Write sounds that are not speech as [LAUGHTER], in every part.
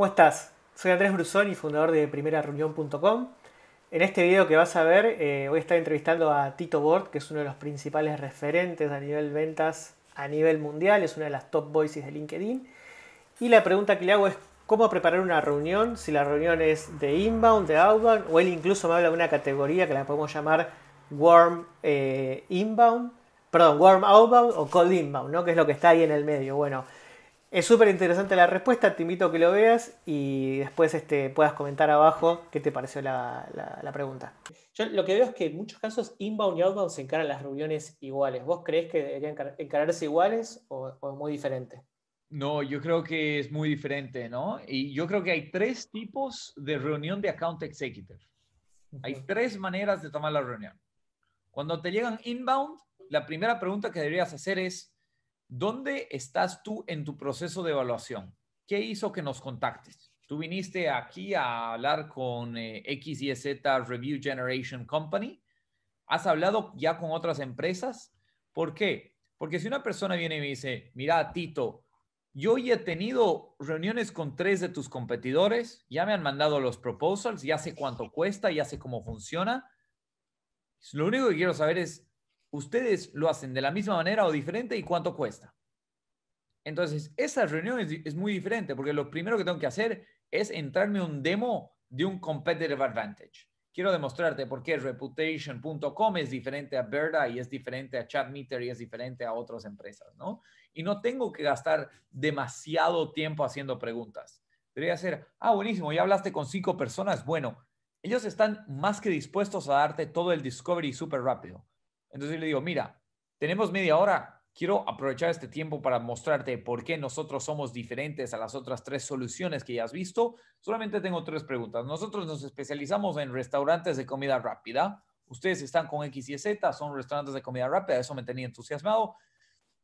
¿Cómo estás? Soy Andrés Brusoni, fundador de primerareunión.com. En este video que vas a ver, eh, voy a estar entrevistando a Tito Bort que es uno de los principales referentes a nivel ventas a nivel mundial, es una de las top voices de LinkedIn. Y la pregunta que le hago es cómo preparar una reunión, si la reunión es de inbound, de outbound, o él incluso me habla de una categoría que la podemos llamar warm eh, inbound, perdón, warm outbound o cold inbound, que es lo que está ahí en el medio. Bueno, es súper interesante la respuesta, te invito a que lo veas y después este, puedas comentar abajo qué te pareció la, pregunta. Yo lo que veo es que en muchos casos inbound y outbound se encaran las reuniones iguales. ¿Vos crees que deberían encararse iguales o, o muy diferente? No, yo creo que es muy diferente, ¿no? Y yo creo que hay tres tipos de reunión de account executive. Hay tres maneras de tomar la reunión. Cuando te llegan inbound, la primera pregunta que deberías hacer es, ¿Dónde estás tú en tu proceso de evaluación? ¿Qué hizo que nos contactes? Tú viniste aquí a hablar con eh, Y, XYZ Review Generation Company. ¿Has hablado ya con otras empresas? ¿Por qué? Porque si una persona viene y me dice, mira, Tito, yo ya he tenido reuniones con tres de tus competidores, ya me han mandado los proposals, ya sé cuánto cuesta, ya sé cómo funciona. Lo único que quiero saber es ¿Ustedes lo hacen de la misma manera o diferente y cuánto cuesta? Entonces, esa reunión es, muy diferente porque lo primero que tengo que hacer es entrarme un demo de un competitive advantage. Quiero demostrarte por qué reputation.com es diferente a Verda y es diferente a ChatMeter y es diferente a otras empresas, ¿no? Y no tengo que gastar demasiado tiempo haciendo preguntas. Debería ser, ah, buenísimo, ya hablaste con cinco personas. Bueno, ellos están más que dispuestos a darte todo el discovery súper rápido. Entonces yo le digo, mira, tenemos media hora, quiero aprovechar este tiempo para mostrarte por qué nosotros somos diferentes a las otras tres soluciones que ya has visto. Solamente tengo tres preguntas. Nosotros nos especializamos en restaurantes de comida rápida. Ustedes están con X y Z, son restaurantes de comida rápida, eso me tenía entusiasmado.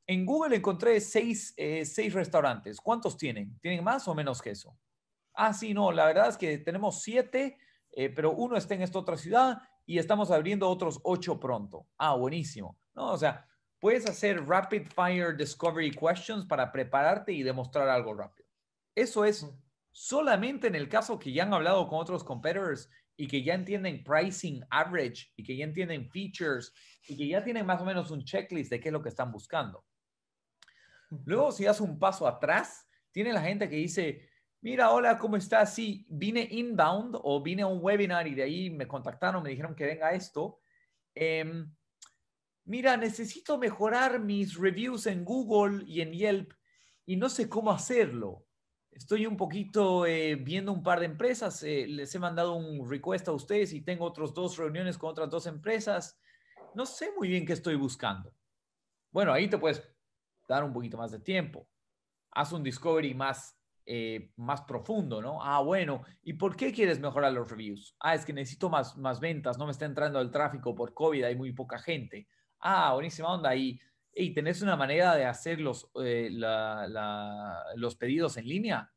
En Google encontré seis, eh, seis restaurantes. ¿Cuántos tienen? ¿Tienen más o menos que eso? Ah, sí, no, la verdad es que tenemos siete, eh, pero uno está en esta otra ciudad y estamos abriendo otros ocho pronto. Ah, buenísimo. No, o sea, puedes hacer rapid fire discovery questions para prepararte y demostrar algo rápido. Eso es solamente en el caso que ya han hablado con otros competitors y que ya entienden pricing average y que ya entienden features y que ya tienen más o menos un checklist de qué es lo que están buscando. Luego, si das un paso atrás, tiene la gente que dice, Mira, hola, ¿cómo estás? Sí, vine inbound o vine a un webinar y de ahí me contactaron, me dijeron que venga esto. Em, mira, necesito mejorar mis reviews en Google y en Yelp y no sé cómo hacerlo. Estoy un poquito eh, viendo un par de empresas, eh, les he mandado un request a ustedes y tengo otras dos reuniones con otras dos empresas. No sé muy bien qué estoy buscando. Bueno, ahí te puedes dar un poquito más de tiempo. Haz un discovery más eh, más profundo, ¿no? Ah, bueno, ¿y por qué quieres mejorar los reviews? Ah, es que necesito más, más ventas, no me está entrando el tráfico por COVID, hay muy poca gente. Ah, buenísima onda. Y, y ¿tenés una manera de hacer eh, los, pedidos en línea?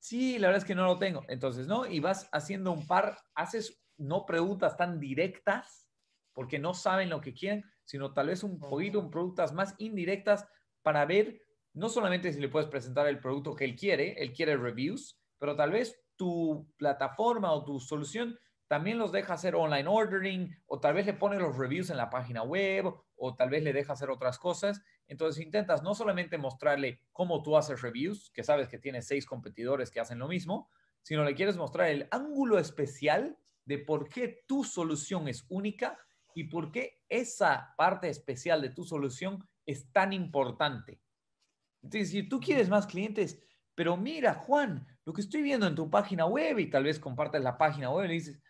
Sí, la verdad es que no lo tengo. Entonces, ¿no? Y vas haciendo un par, haces no preguntas tan directas, porque no saben lo que quieren, sino tal vez un poquito, un preguntas más indirectas para ver no solamente si le puedes presentar el producto que él quiere, él quiere reviews, pero tal vez tu plataforma o tu solución también los deja hacer online ordering o tal vez le pone los reviews en la página web o tal vez le deja hacer otras cosas. Entonces intentas no solamente mostrarle cómo tú haces reviews, que sabes que tiene seis competidores que hacen lo mismo, sino le quieres mostrar el ángulo especial de por qué tu solución es única y por qué esa parte especial de tu solución es tan importante. Entonces, si tú quieres más clientes, pero mira, Juan, lo que estoy viendo en tu página web, y tal vez compartas la página web, le dices,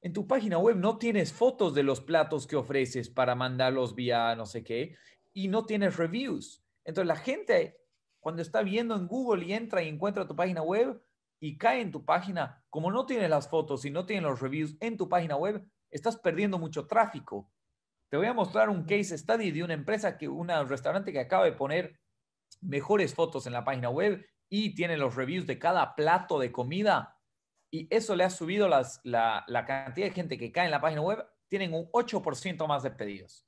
en tu página web no tienes fotos de los platos que ofreces para mandarlos vía no sé qué, y no tienes reviews. Entonces, la gente, cuando está viendo en Google y entra y encuentra tu página web y cae en tu página, como no tienes las fotos y no tienes los reviews en tu página web, estás perdiendo mucho tráfico. Te voy a mostrar un case study de una empresa que, un restaurante que acaba de poner mejores fotos en la página web y tiene los reviews de cada plato de comida. Y eso le ha subido la, cantidad de gente que cae en la página web, tienen un 8% más de pedidos.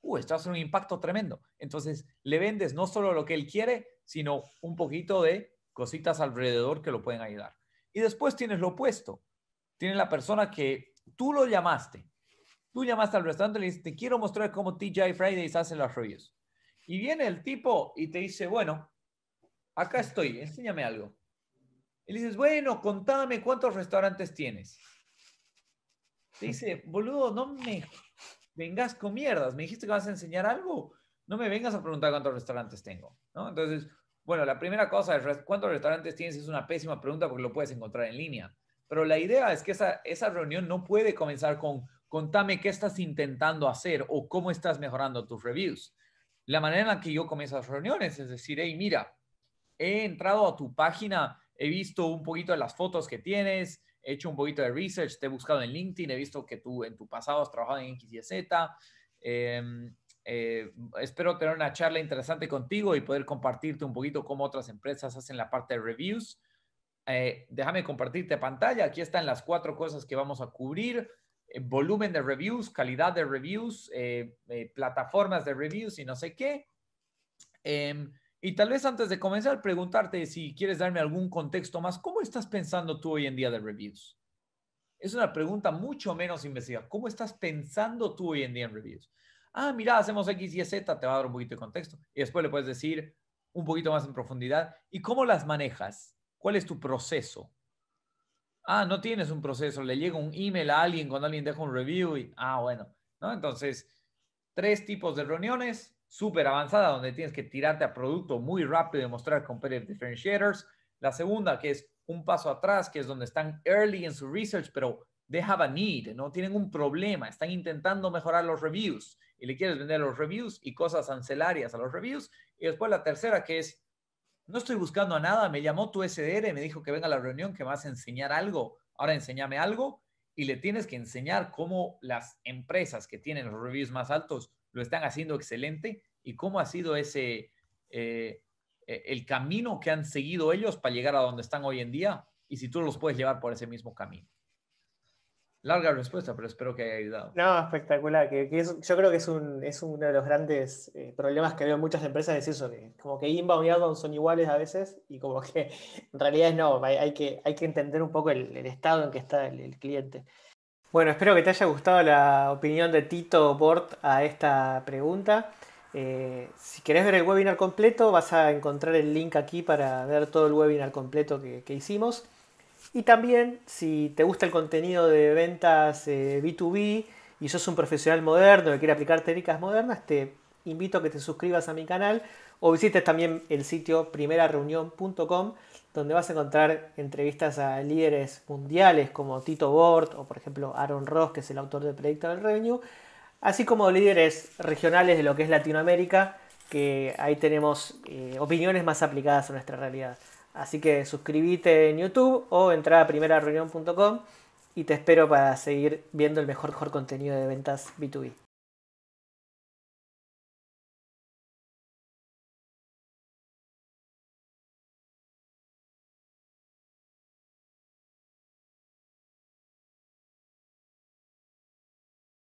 Uh, esto hace un impacto tremendo. Entonces, le vendes no solo lo que él quiere, sino un poquito de cositas alrededor que lo pueden ayudar. Y después tienes lo opuesto. Tienes la persona que tú lo llamaste. Tú llamaste al restaurante y le dices, te quiero mostrar cómo TJ Fridays hace las reviews. Y viene el tipo y te dice, bueno, acá estoy, enséñame algo. Y le dices, bueno, contame cuántos restaurantes tienes. Te dice, boludo, no me vengas con mierdas. Me dijiste que vas a enseñar algo. No me vengas a preguntar cuántos restaurantes tengo. Entonces, bueno, la primera cosa es cuántos restaurantes tienes es una pésima pregunta porque lo puedes encontrar en línea. Pero la idea es que esa, esa reunión no puede comenzar con contame qué estás intentando hacer o cómo estás mejorando tus reviews la manera en la que yo comienzo las reuniones, es decir, hey, mira, he entrado a tu página, he visto un poquito de las fotos que tienes, he hecho un poquito de research, te he buscado en LinkedIn, he visto que tú en tu pasado has trabajado en XYZ. Em, eh, espero tener una charla interesante contigo y poder compartirte un poquito cómo otras empresas hacen la parte de reviews. Eh, déjame compartirte pantalla. Aquí están las cuatro cosas que vamos a cubrir. Eh, volumen de reviews, calidad de reviews, eh, eh, plataformas de reviews y no sé qué. Em, y tal vez antes de comenzar, preguntarte si quieres darme algún contexto más, ¿cómo estás pensando tú hoy en día de reviews? Es una pregunta mucho menos investigada. ¿Cómo estás pensando tú hoy en día en reviews? Ah, mira, hacemos X, Y, Z, te va a dar un poquito de contexto. Y después le puedes decir un poquito más en profundidad. ¿Y cómo las manejas? ¿Cuál es tu proceso? Ah, no tienes un proceso, le llega un email a alguien cuando alguien deja un review y, ah, bueno, ¿no? Entonces, tres tipos de reuniones, súper avanzada, donde tienes que tirarte a producto muy rápido y mostrar competitive differentiators. La segunda, que es un paso atrás, que es donde están early in su research, pero they have a need, ¿no? Tienen un problema, están intentando mejorar los reviews y le quieres vender los reviews y cosas ancelarias a los reviews. Y después la tercera, que es no estoy buscando a nada, me llamó tu SDR, me dijo que venga a la reunión, que me vas a enseñar algo, ahora enséñame algo y le tienes que enseñar cómo las empresas que tienen los reviews más altos lo están haciendo excelente y cómo ha sido ese, eh, e, el camino que han seguido ellos para llegar a donde están hoy en día y si tú los puedes llevar por ese mismo camino. Larga respuesta, pero espero que haya ayudado. No, espectacular. Que, yo creo que es, un, es, uno de los grandes eh, problemas que veo en muchas empresas, es eso, que como que inbound y outbound son iguales a veces y como que [LAUGHS] en realidad es no, hay, que, hay que entender un poco el, estado en que está el, cliente. Bueno, espero que te haya gustado la opinión de Tito Bort a esta pregunta. Eh, si querés ver el webinar completo, vas a encontrar el link aquí para ver todo el webinar completo que hicimos. Y también, si te gusta el contenido de ventas B2B eh, y sos un profesional moderno que quiere aplicar técnicas modernas, te invito a que te suscribas a mi canal o visites también el sitio primerareunión.com donde vas a encontrar entrevistas a líderes mundiales como Tito Bort o por ejemplo Aaron Ross, que es el autor de Predictable Revenue, así como líderes regionales de lo que es Latinoamérica, que ahí tenemos eh, opiniones más aplicadas a nuestra realidad. Así que suscríbete en YouTube o entra a primerareunión.com y te espero para seguir viendo el mejor, mejor contenido de ventas B2B.